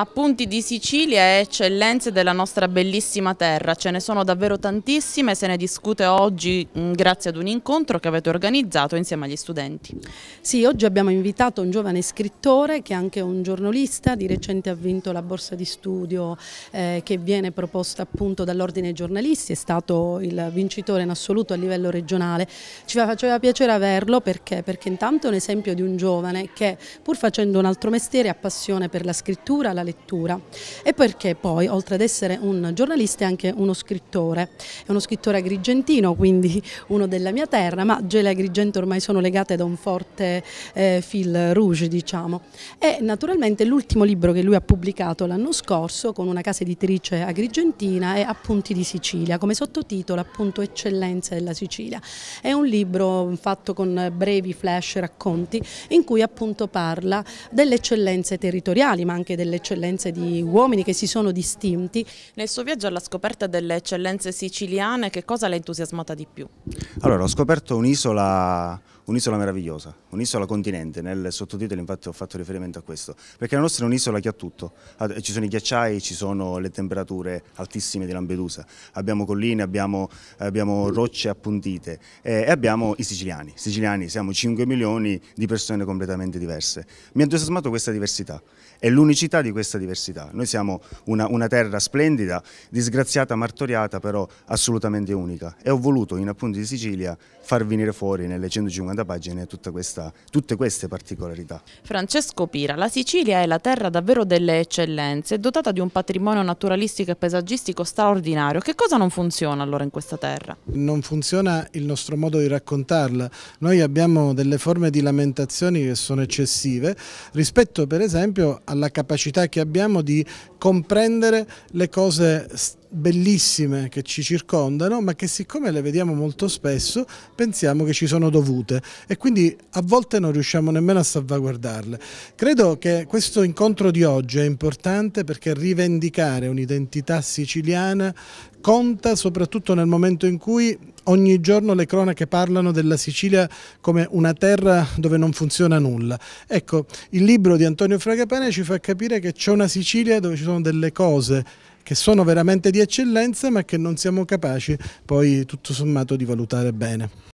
Appunti di Sicilia e eccellenze della nostra bellissima terra, ce ne sono davvero tantissime, se ne discute oggi mm, grazie ad un incontro che avete organizzato insieme agli studenti. Sì, oggi abbiamo invitato un giovane scrittore che è anche un giornalista, di recente ha vinto la borsa di studio eh, che viene proposta appunto dall'Ordine Giornalisti, è stato il vincitore in assoluto a livello regionale. Ci faceva piacere averlo perché? Perché intanto è un esempio di un giovane che pur facendo un altro mestiere ha passione per la scrittura, la lettura e perché poi oltre ad essere un giornalista è anche uno scrittore, è uno scrittore agrigentino quindi uno della mia terra ma Gele e Agrigento ormai sono legate da un forte eh, fil rouge diciamo e naturalmente l'ultimo libro che lui ha pubblicato l'anno scorso con una casa editrice agrigentina è Appunti di Sicilia come sottotitolo appunto Eccellenze della Sicilia, è un libro fatto con brevi flash racconti in cui appunto parla delle eccellenze territoriali ma anche delle eccellenze eccellenze di uomini che si sono distinti. Nel suo viaggio alla scoperta delle eccellenze siciliane, che cosa l'ha entusiasmata di più? Allora, ho scoperto un'isola un'isola meravigliosa, un'isola continente, nel sottotitolo infatti ho fatto riferimento a questo, perché la nostra è un'isola che ha tutto, ci sono i ghiacciai, ci sono le temperature altissime di Lampedusa, abbiamo colline, abbiamo, abbiamo rocce appuntite eh, e abbiamo i siciliani, siciliani siamo 5 milioni di persone completamente diverse. Mi ha entusiasmato questa diversità e l'unicità di questa diversità, noi siamo una, una terra splendida, disgraziata, martoriata, però assolutamente unica e ho voluto in appunti di Sicilia far venire fuori nelle 150 pagina pagine questa, tutte queste particolarità. Francesco Pira, la Sicilia è la terra davvero delle eccellenze, dotata di un patrimonio naturalistico e paesaggistico straordinario. Che cosa non funziona allora in questa terra? Non funziona il nostro modo di raccontarla. Noi abbiamo delle forme di lamentazioni che sono eccessive rispetto per esempio alla capacità che abbiamo di comprendere le cose stesse bellissime che ci circondano ma che siccome le vediamo molto spesso pensiamo che ci sono dovute e quindi a volte non riusciamo nemmeno a salvaguardarle. Credo che questo incontro di oggi è importante perché rivendicare un'identità siciliana conta soprattutto nel momento in cui ogni giorno le cronache parlano della Sicilia come una terra dove non funziona nulla. Ecco, il libro di Antonio Fragapane ci fa capire che c'è una Sicilia dove ci sono delle cose che sono veramente di eccellenza ma che non siamo capaci poi tutto sommato di valutare bene.